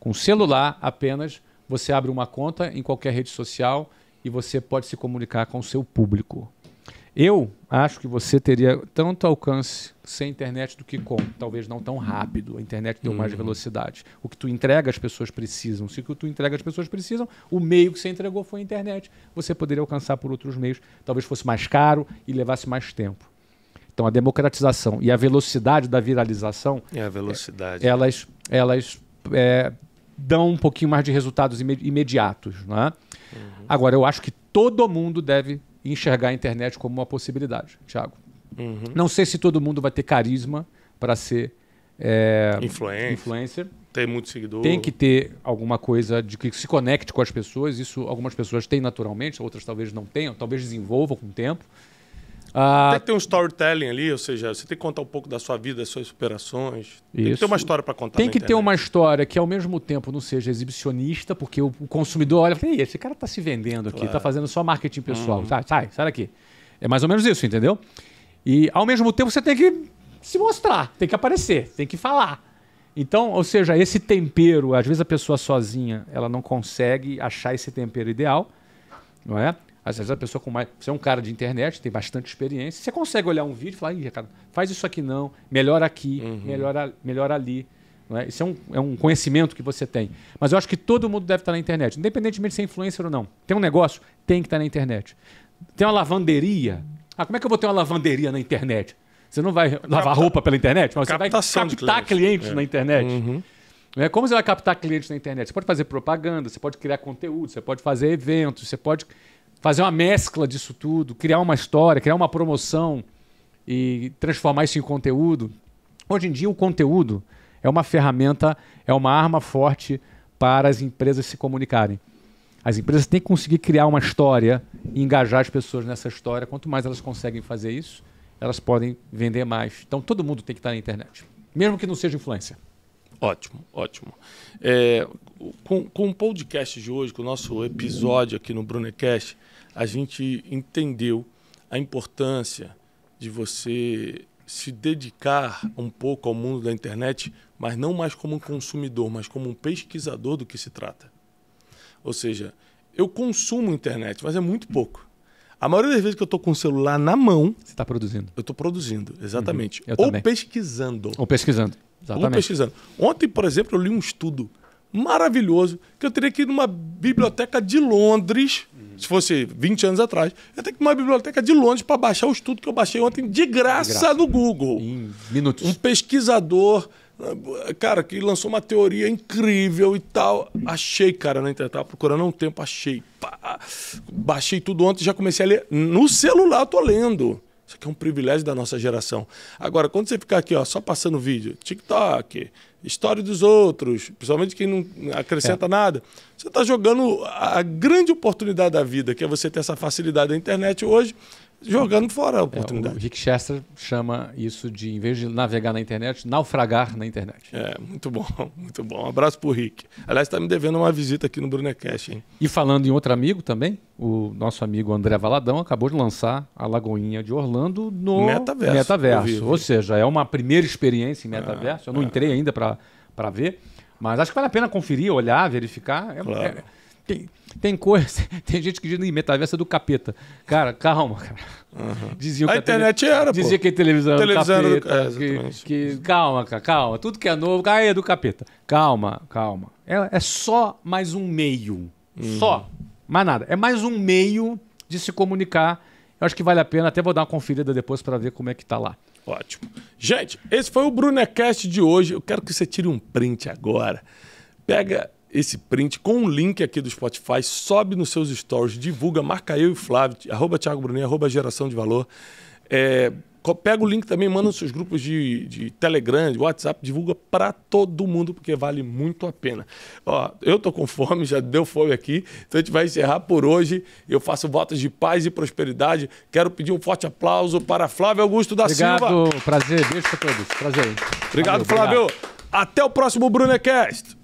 Com celular apenas, você abre uma conta em qualquer rede social e você pode se comunicar com o seu público. Eu acho que você teria tanto alcance sem internet do que com. Talvez não tão rápido. A internet deu uhum. mais velocidade. O que tu entrega, as pessoas precisam. Se o que tu entrega, as pessoas precisam, o meio que você entregou foi a internet. Você poderia alcançar por outros meios. Talvez fosse mais caro e levasse mais tempo. Então, a democratização e a velocidade da viralização. É a velocidade. É, elas elas é, dão um pouquinho mais de resultados imediatos. Né? Uhum. Agora, eu acho que todo mundo deve e enxergar a internet como uma possibilidade, Thiago. Uhum. Não sei se todo mundo vai ter carisma para ser é, influencer. influencer. Tem muito seguidor. Tem que ter alguma coisa de que se conecte com as pessoas. Isso algumas pessoas têm naturalmente, outras talvez não tenham, talvez desenvolvam com o tempo. Ah, tem que ter um storytelling ali, ou seja, você tem que contar um pouco da sua vida, das suas superações. Tem que ter uma história para contar. Tem que ter uma história que ao mesmo tempo não seja exibicionista, porque o, consumidor olha e fala: esse cara está se vendendo aqui, tá claro. fazendo só marketing pessoal. Uhum. Sai, sai, sai daqui. É mais ou menos isso, entendeu? E ao mesmo tempo você tem que se mostrar, tem que aparecer, tem que falar. Então, ou seja, esse tempero, às vezes a pessoa sozinha, ela não consegue achar esse tempero ideal, não é? Às vezes a pessoa com mais. Você é um cara de internet, tem bastante experiência. Você consegue olhar um vídeo e falar, Ih, Ricardo, faz isso aqui não, melhora aqui, uhum. melhora, melhora ali. Não é? Isso é um, é um conhecimento que você tem. Mas eu acho que todo mundo deve estar na internet, independentemente de ser é influencer ou não. Tem um negócio, tem que estar na internet. Tem uma lavanderia. Ah, como é que eu vou ter uma lavanderia na internet? Você não vai lavar roupa pela internet, mas Captação você vai captar clientes, clientes é. na internet. Uhum. É, como você vai captar clientes na internet? Você pode fazer propaganda, você pode criar conteúdo, você pode fazer eventos, você pode fazer uma mescla disso tudo, criar uma história, criar uma promoção e transformar isso em conteúdo. Hoje em dia, o conteúdo é uma ferramenta, é uma arma forte para as empresas se comunicarem. As empresas têm que conseguir criar uma história e engajar as pessoas nessa história. Quanto mais elas conseguem fazer isso, elas podem vender mais. Então todo mundo tem que estar na internet, mesmo que não seja influência. Ótimo, ótimo. É, com, com o podcast de hoje, com o nosso episódio aqui no Brunecast, a gente entendeu a importância de você se dedicar um pouco ao mundo da internet, mas não mais como um consumidor, mas como um pesquisador do que se trata. Ou seja, eu consumo internet, mas é muito pouco. A maioria das vezes que eu estou com o celular na mão. Você está produzindo. Eu estou produzindo, uhum. exatamente. Uhum, Ou também. pesquisando. Ou pesquisando. Exatamente. Ou pesquisando. Ontem, por exemplo, eu li um estudo maravilhoso que eu teria que ir numa biblioteca de Londres se fosse 20 anos atrás, eu tenho que ir uma biblioteca de Londres para baixar o estudo que eu baixei ontem de graça, de graça. no Google. Em minutos. Um pesquisador, cara, que lançou uma teoria incrível e tal. Achei, cara, na internet. Tava procurando há um tempo, achei. Pá. Baixei tudo ontem, já comecei a ler. No celular, eu tô lendo. Isso aqui é um privilégio da nossa geração. Agora, quando você ficar aqui, ó, só passando vídeo, TikTok, história dos outros, principalmente quem não acrescenta é. nada, você está jogando a grande oportunidade da vida, que é você ter essa facilidade da internet hoje jogando fora a oportunidade. É, o Rick Chester chama isso de, em vez de navegar na internet, naufragar na internet. É, muito bom, muito bom. Um abraço pro Rick. Aliás, está me devendo uma visita aqui no Brunecast, hein? E falando em outro amigo também, o nosso amigo André Valadão acabou de lançar a Lagoinha de Orlando no Metaverso. metaverso. Vi, vi. Ou seja, é uma primeira experiência em Metaverso. É, Eu não ah, entrei é. ainda para ver, mas acho que vale a pena conferir, olhar, verificar. É, claro. é tem, tem coisa, tem gente que diz que metaverso é do capeta. Cara, calma, cara. Uhum. a internet tele... era, Dizia pô. que a televisão, televisão era do capeta. É, que, que, calma, cara, calma. Tudo que é novo, ah, é do capeta. Calma, calma. É, é só mais um meio. Uhum. Só. Mais nada. É mais um meio de se comunicar. Eu acho que vale a pena. Até vou dar uma conferida depois para ver como é que tá lá. Ótimo. Gente, esse foi o Brunecast de hoje. Eu quero que você tire um print agora. Pega esse print com o um link aqui do Spotify, sobe nos seus stories, divulga, marca eu e o Flávio, arroba Thiago Brunet, arroba Geração de Valor. É, pega o link também, manda nos seus grupos de, de Telegram, de WhatsApp, divulga para todo mundo, porque vale muito a pena. Ó, eu tô com fome, já deu fome aqui, então a gente vai encerrar por hoje. Eu faço votos de paz e prosperidade. Quero pedir um forte aplauso para Flávio Augusto da obrigado, Silva. Obrigado, prazer, beijo para todos, prazer. Obrigado, Valeu, Flávio. Obrigado. Até o próximo Brunecast.